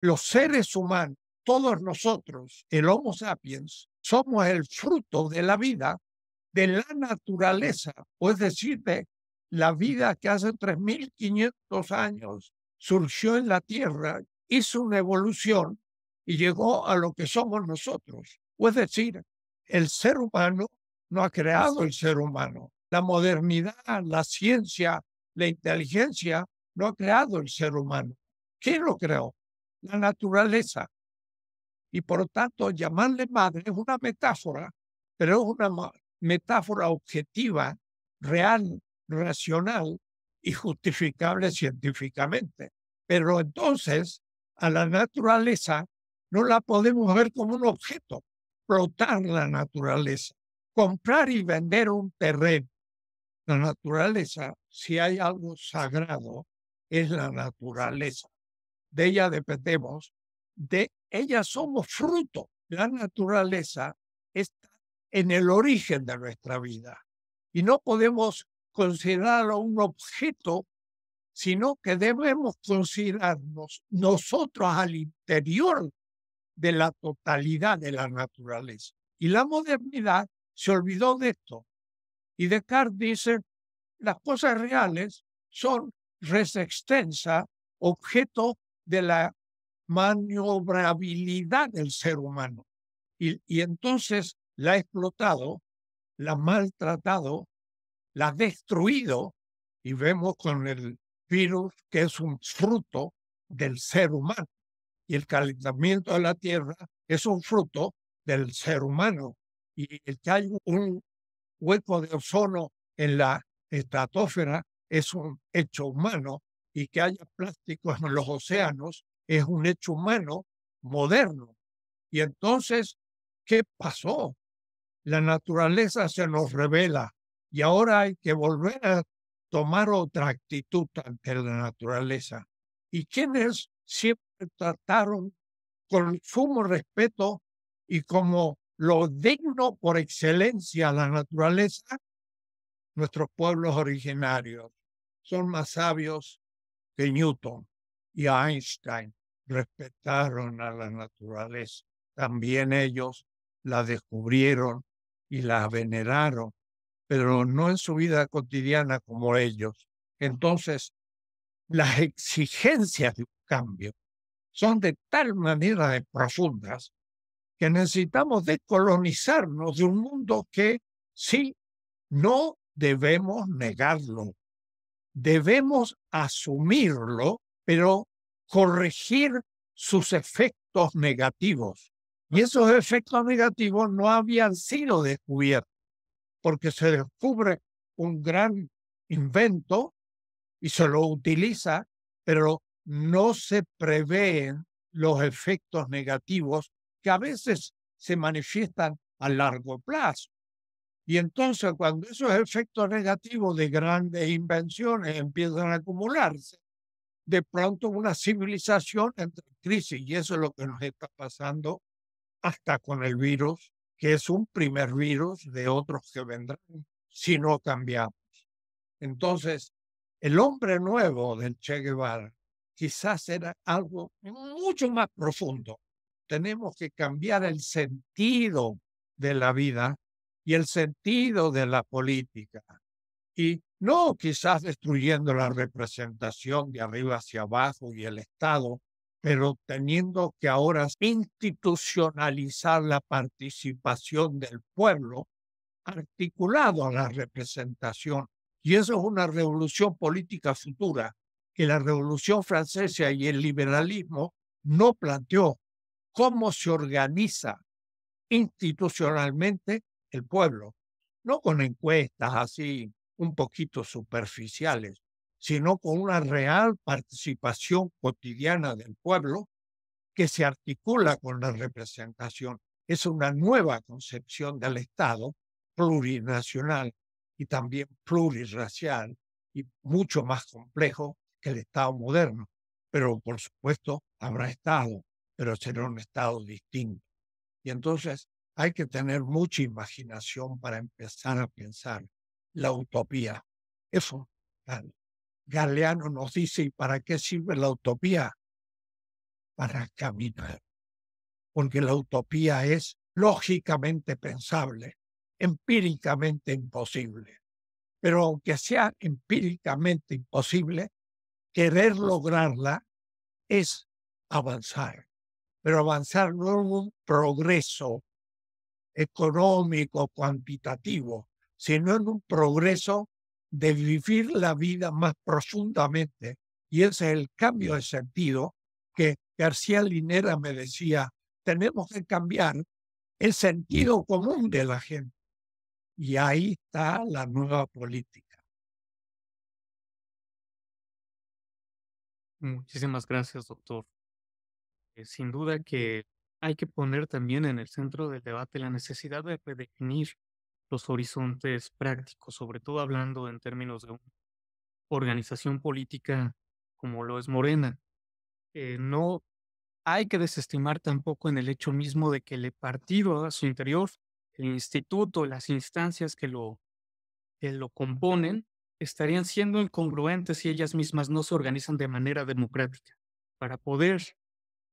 los seres humanos, todos nosotros, el Homo sapiens, somos el fruto de la vida, de la naturaleza, o es pues decir, de la vida que hace 3.500 años surgió en la Tierra, hizo una evolución y llegó a lo que somos nosotros. O es pues decir, el ser humano no ha creado el ser humano. La modernidad, la ciencia, la inteligencia no ha creado el ser humano. ¿Quién lo creó? la naturaleza. Y por tanto, llamarle madre es una metáfora, pero es una metáfora objetiva, real, racional y justificable científicamente. Pero entonces, a la naturaleza no la podemos ver como un objeto, flotar la naturaleza, comprar y vender un terreno. La naturaleza, si hay algo sagrado, es la naturaleza de ella dependemos, de ella somos fruto. La naturaleza está en el origen de nuestra vida y no podemos considerarlo un objeto, sino que debemos considerarnos nosotros al interior de la totalidad de la naturaleza. Y la modernidad se olvidó de esto. Y Descartes dice, las cosas reales son res extensa, objeto de la maniobrabilidad del ser humano. Y, entonces la ha explotado, la ha maltratado, la ha destruido, y vemos con el virus que es un fruto del ser humano. Y el calentamiento de la Tierra es un fruto del ser humano. Y el que hay un hueco de ozono en la estratosfera es un hecho humano y que haya plásticos en los océanos es un hecho humano moderno. Y entonces, ¿qué pasó? La naturaleza se nos revela y ahora hay que volver a tomar otra actitud ante la naturaleza. Y quienes siempre trataron con sumo respeto y como lo digno por excelencia a la naturaleza, nuestros pueblos originarios son más sabios, que Newton y Einstein respetaron a la naturaleza. También ellos la descubrieron y la veneraron, pero no en su vida cotidiana como ellos. Entonces, las exigencias de un cambio son de tal manera profundas que necesitamos descolonizarnos de un mundo que sí, no debemos negarlo, debemos asumirlo, pero corregir sus efectos negativos. Y esos efectos negativos no habían sido descubiertos, porque se descubre un gran invento y se lo utiliza, pero no se prevén los efectos negativos que a veces se manifiestan a largo plazo. Y entonces cuando esos efectos negativos de grandes invenciones empiezan a acumularse, de pronto una civilización entra en crisis. Y eso es lo que nos está pasando hasta con el virus, que es un primer virus de otros que vendrán si no cambiamos. Entonces, el hombre nuevo del Che Guevara quizás era algo mucho más profundo. Tenemos que cambiar el sentido de la vida y el sentido de la política. Y no quizás destruyendo la representación de arriba hacia abajo y el Estado, pero teniendo que ahora institucionalizar la participación del pueblo articulado a la representación. Y eso es una revolución política futura que la Revolución Francesa y el liberalismo no planteó cómo se organiza institucionalmente el pueblo, no con encuestas así un poquito superficiales, sino con una real participación cotidiana del pueblo que se articula con la representación. Es una nueva concepción del Estado plurinacional y también plurirracial y mucho más complejo que el Estado moderno. Pero por supuesto habrá Estado, pero será un Estado distinto. Y entonces hay que tener mucha imaginación para empezar a pensar la utopía. Eso, ah, Galeano nos dice, ¿y para qué sirve la utopía? Para caminar. Porque la utopía es lógicamente pensable, empíricamente imposible. Pero aunque sea empíricamente imposible, querer lograrla es avanzar. Pero avanzar no es un progreso económico, cuantitativo, sino en un progreso de vivir la vida más profundamente. Y ese es el cambio de sentido que García Linera me decía, tenemos que cambiar el sentido común de la gente. Y ahí está la nueva política. Muchísimas gracias, doctor. Eh, sin duda que hay que poner también en el centro del debate la necesidad de redefinir los horizontes prácticos, sobre todo hablando en términos de una organización política como lo es Morena. Eh, no hay que desestimar tampoco en el hecho mismo de que el partido a su interior, el instituto, las instancias que lo, que lo componen, estarían siendo incongruentes si ellas mismas no se organizan de manera democrática para poder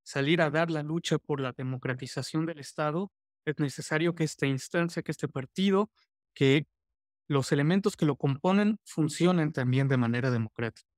salir a dar la lucha por la democratización del Estado, es necesario que esta instancia, que este partido, que los elementos que lo componen funcionen también de manera democrática.